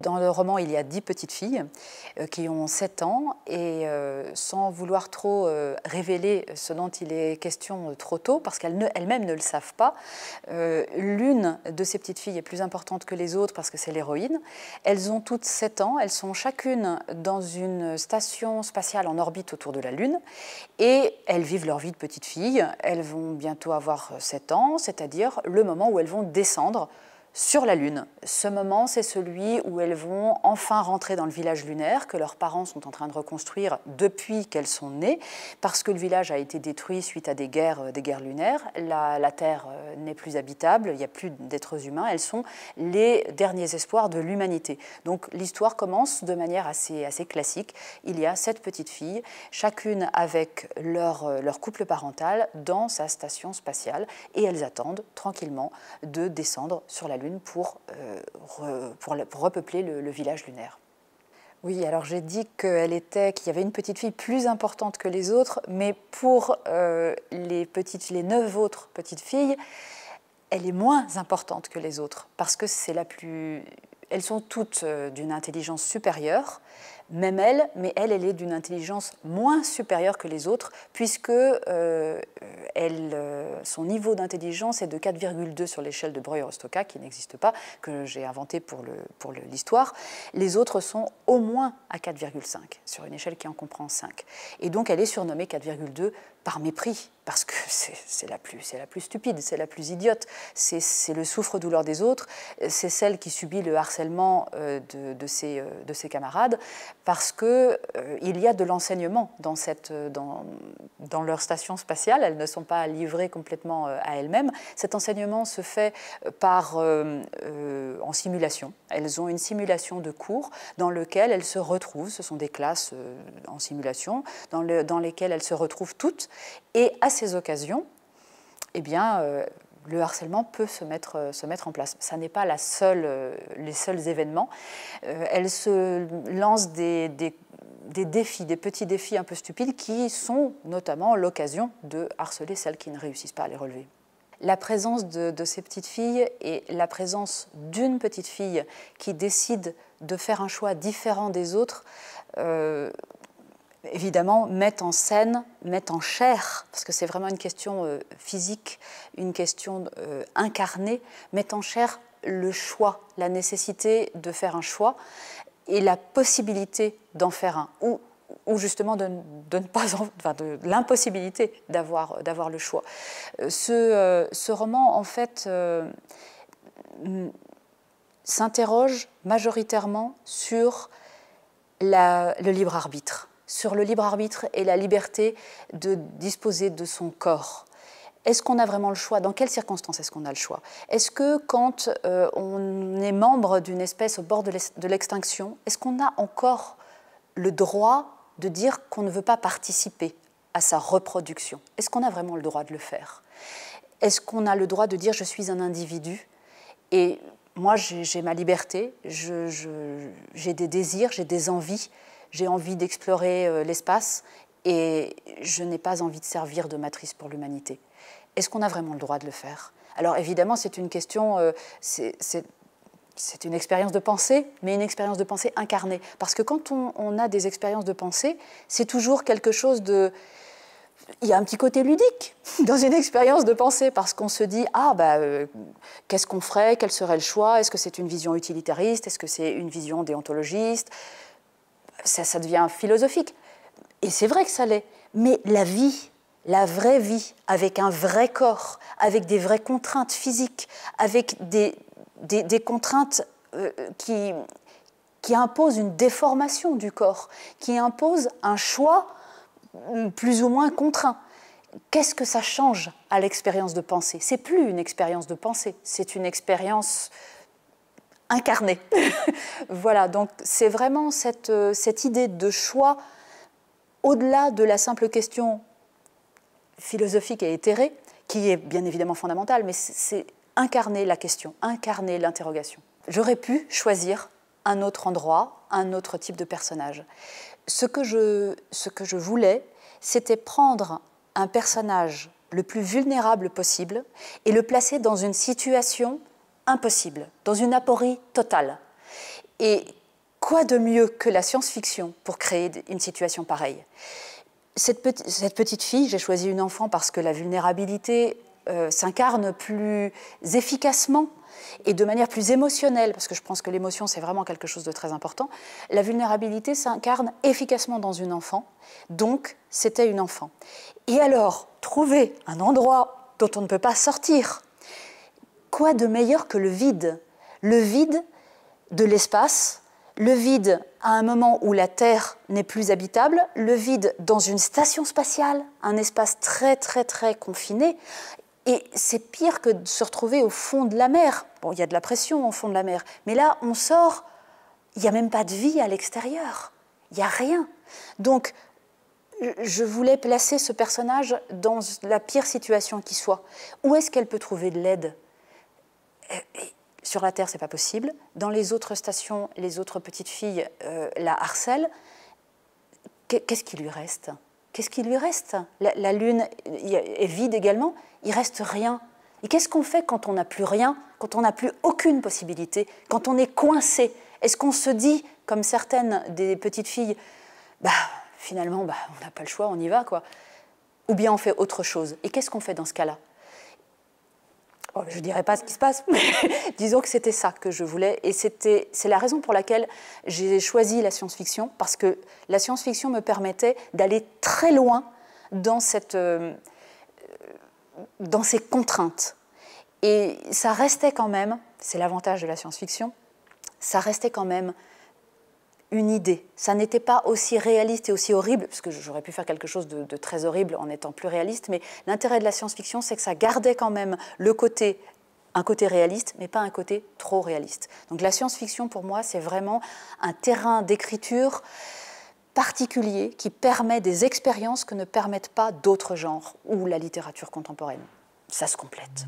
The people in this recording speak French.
Dans le roman, il y a dix petites filles euh, qui ont sept ans et euh, sans vouloir trop euh, révéler ce dont il est question trop tôt, parce qu'elles-mêmes ne, le savent pas, l'une de ces petites filles est plus importante que les autres parce que c'est l'héroïne. Elles ont toutes sept ans, elles sont chacune dans une station spatiale en orbite autour de la Lune et elles vivent leur vie de petites filles. Elles vont bientôt avoir sept ans, c'est-à-dire le moment où elles vont descendre sur la Lune. Ce moment, c'est celui où elles vont enfin rentrer dans le village lunaire que leurs parents sont en train de reconstruire depuis qu'elles sont nées, parce que le village a été détruit suite à des guerres, euh, des guerres lunaires. La, Terre euh, n'est plus habitable, il n'y a plus d'êtres humains. Elles sont les derniers espoirs de l'humanité. Donc l'histoire commence de manière assez, assez classique. Il y a sept petites filles, chacune avec leur, euh, leur couple parental dans sa station spatiale, et elles attendent tranquillement de descendre sur la Lune pour, euh, pour, repeupler le, village lunaire. Oui, alors j'ai dit était, qu'il y avait une petite fille plus importante que les autres, mais pour euh, les, petites, les neuf autres petites filles, elle est moins importante que les autres parce que c'est la plus. Elles sont toutes euh, d'une intelligence supérieure, même elle, mais elle, elle est d'une intelligence moins supérieure que les autres, puisque euh, euh, son niveau d'intelligence est de 4,2 sur l'échelle de Breuer-Ostoka, qui n'existe pas, que j'ai inventé pour l'histoire. les autres sont au moins à 4,5, sur une échelle qui en comprend 5. Et donc elle est surnommée 4,2 par mépris, parce que c'est la, plus, stupide, c'est la plus idiote, c'est le souffre-douleur des autres, c'est celle qui subit le harcèlement euh, de ses camarades parce qu'il euh, il y a de l'enseignement dans, cette, euh, dans, dans, leur station spatiale. Elles ne sont pas livrées complètement euh, à elles-mêmes. Cet enseignement se fait par, en simulation. Elles ont une simulation de cours dans lequel elles se retrouvent. Ce sont des classes en simulation dans, le, dans lesquelles elles se retrouvent toutes. Et à ces occasions, eh bien le harcèlement peut se mettre, euh, se mettre en place. Ça n'est pas la seule, euh, les seuls événements. Euh, elle se lance des, défis, des petits défis un peu stupides qui sont notamment l'occasion de harceler celles qui ne réussissent pas à les relever. La présence de, ces petites filles et la présence d'une petite fille qui décide de faire un choix différent des autres, évidemment mettre en scène, mettre en chair, parce que c'est vraiment une question euh, physique, une question euh, incarnée, mettre en chair le choix, la nécessité de faire un choix et la possibilité d'en faire un, ou, justement de, ne pas, en, enfin de, l'impossibilité d'avoir le choix. Euh, ce, roman en fait s'interroge majoritairement sur le libre arbitre sur le libre arbitre et la liberté de disposer de son corps. Est-ce qu'on a vraiment le choix Dans quelles circonstances est-ce qu'on a le choix Est-ce que quand euh, on est membre d'une espèce au bord de l'extinction, est-ce qu'on a encore le droit de dire qu'on ne veut pas participer à sa reproduction Est-ce qu'on a vraiment le droit de le faire Est-ce qu'on a le droit de dire je suis un individu et moi j'ai ma liberté, j'ai des désirs, j'ai des envies j'ai envie d'explorer euh, l'espace et je n'ai pas envie de servir de matrice pour l'humanité. Est-ce qu'on a vraiment le droit de le faire Alors évidemment, c'est une question, euh, c'est une expérience de pensée, mais une expérience de pensée incarnée. Parce que quand on, a des expériences de pensée, c'est toujours quelque chose de... Il y a un petit côté ludique dans une expérience de pensée, parce qu'on se dit, ah bah, euh, qu'est-ce qu'on ferait, quel serait le choix, est-ce que c'est une vision utilitariste, est-ce que c'est une vision déontologiste ça, ça devient philosophique. Et c'est vrai que ça l'est. Mais la vie, la vraie vie, avec un vrai corps, avec des vraies contraintes physiques, avec des, des, contraintes euh, qui, qui imposent une déformation du corps, qui imposent un choix plus ou moins contraint. Qu'est-ce que ça change à l'expérience de pensée C'est plus une expérience de pensée, c'est une expérience incarné. voilà, donc c'est vraiment cette, euh, cette idée de choix, au-delà de la simple question philosophique et éthérée, qui est bien évidemment fondamentale, mais c'est incarner la question, incarner l'interrogation. J'aurais pu choisir un autre endroit, un autre type de personnage. Ce que je, ce que je voulais, c'était prendre un personnage le plus vulnérable possible et le placer dans une situation impossible, dans une aporie totale. Et quoi de mieux que la science-fiction pour créer une situation pareille cette, petite fille, j'ai choisi une enfant parce que la vulnérabilité euh, s'incarne plus efficacement et de manière plus émotionnelle, parce que je pense que l'émotion, c'est vraiment quelque chose de très important, la vulnérabilité s'incarne efficacement dans une enfant. Donc, c'était une enfant. Et alors, trouver un endroit dont on ne peut pas sortir, quoi de meilleur que le vide Le vide de l'espace, le vide à un moment où la Terre n'est plus habitable, le vide dans une station spatiale, un espace très très très confiné. Et c'est pire que de se retrouver au fond de la mer. Bon, il y a de la pression au fond de la mer, mais là, on sort, il n'y a même pas de vie à l'extérieur, il n'y a rien. Donc, je voulais placer ce personnage dans la pire situation qui soit. Où est-ce qu'elle peut trouver de l'aide euh, sur la Terre, c'est pas possible. Dans les autres stations, les autres petites filles euh, la harcèlent. Qu'est-ce qui lui reste Qu'est-ce qui lui reste la, la, Lune est vide également. Il reste rien. Et qu'est-ce qu'on fait quand on n'a plus rien, quand on n'a plus aucune possibilité, quand on est coincé Est-ce qu'on se dit, comme certaines des petites filles, bah finalement, bah, on n'a pas le choix, on y va quoi Ou bien on fait autre chose Et qu'est-ce qu'on fait dans ce cas-là Oh, je ne dirais pas ce qui se passe, mais disons que c'était ça que je voulais. Et c'est la raison pour laquelle j'ai choisi la science-fiction, parce que la science-fiction me permettait d'aller très loin dans, cette, euh, dans ces contraintes. Et ça restait quand même, c'est l'avantage de la science-fiction, ça restait quand même une idée. Ça n'était pas aussi réaliste et aussi horrible, parce que j'aurais pu faire quelque chose de, de, très horrible en étant plus réaliste, mais l'intérêt de la science-fiction, c'est que ça gardait quand même le côté un côté réaliste, mais pas un côté trop réaliste. Donc la science-fiction, pour moi, c'est vraiment un terrain d'écriture particulier qui permet des expériences que ne permettent pas d'autres genres ou la littérature contemporaine. Ça se complète.